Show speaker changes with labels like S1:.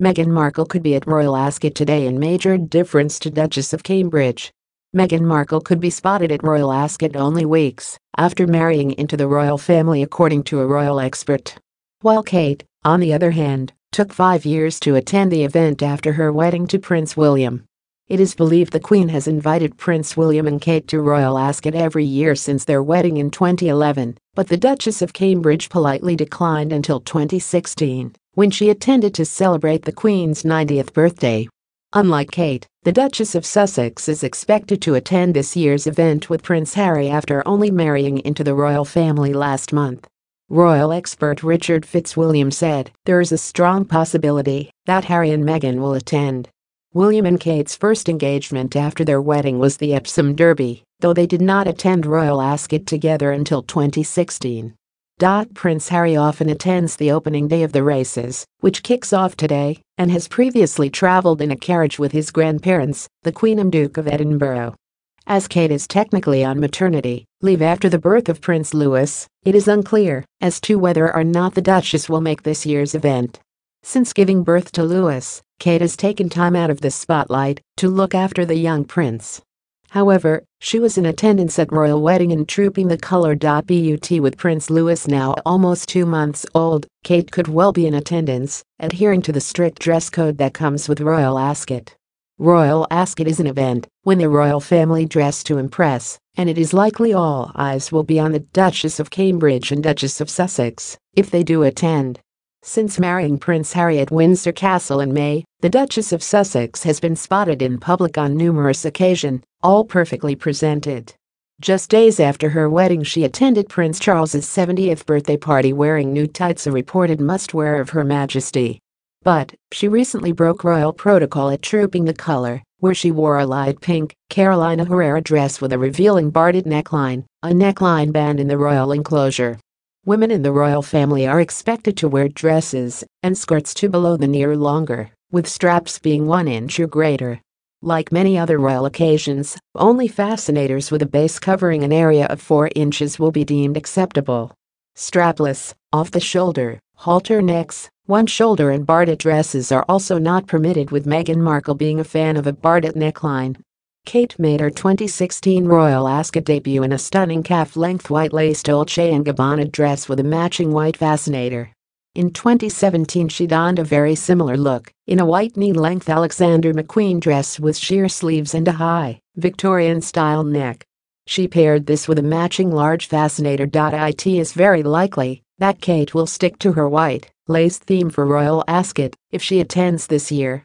S1: Meghan Markle could be at Royal Ascot today in major difference to Duchess of Cambridge. Meghan Markle could be spotted at Royal Ascot only weeks after marrying into the royal family according to a royal expert. While Kate, on the other hand, took five years to attend the event after her wedding to Prince William. It is believed the Queen has invited Prince William and Kate to Royal Ascot every year since their wedding in 2011, but the Duchess of Cambridge politely declined until 2016 when she attended to celebrate the Queen's 90th birthday. Unlike Kate, the Duchess of Sussex is expected to attend this year's event with Prince Harry after only marrying into the royal family last month. Royal expert Richard Fitzwilliam said, There is a strong possibility that Harry and Meghan will attend. William and Kate's first engagement after their wedding was the Epsom Derby, though they did not attend Royal Ascot together until 2016. Prince Harry often attends the opening day of the races, which kicks off today, and has previously travelled in a carriage with his grandparents, the Queen and Duke of Edinburgh. As Kate is technically on maternity leave after the birth of Prince Louis, it is unclear as to whether or not the Duchess will make this year's event. Since giving birth to Louis, Kate has taken time out of the spotlight to look after the young prince. However, she was in attendance at royal wedding and trooping the color. But with Prince Louis now almost two months old, Kate could well be in attendance, adhering to the strict dress code that comes with royal ascot. Royal ascot is an event when the royal family dress to impress, and it is likely all eyes will be on the Duchess of Cambridge and Duchess of Sussex if they do attend. Since marrying Prince Harry at Windsor Castle in May, the Duchess of Sussex has been spotted in public on numerous occasions, all perfectly presented. Just days after her wedding she attended Prince Charles's 70th birthday party wearing new tights a reported must-wear of Her Majesty. But, she recently broke royal protocol at Trooping the Colour, where she wore a light pink Carolina Herrera dress with a revealing barded neckline, a neckline band in the royal enclosure. Women in the royal family are expected to wear dresses and skirts to below the knee or longer, with straps being one inch or greater. Like many other royal occasions, only fascinators with a base covering an area of 4 inches will be deemed acceptable. Strapless, off-the-shoulder, halter necks, one-shoulder and Bartlett dresses are also not permitted with Meghan Markle being a fan of a Bartlett neckline. Kate made her 2016 Royal Ascot debut in a stunning calf-length white-lace Dolce & Gabbana dress with a matching white fascinator. In 2017 she donned a very similar look in a white knee-length Alexander McQueen dress with sheer sleeves and a high, Victorian-style neck. She paired this with a matching large fascinator. It is very likely that Kate will stick to her white, lace theme for Royal Ascot if she attends this year.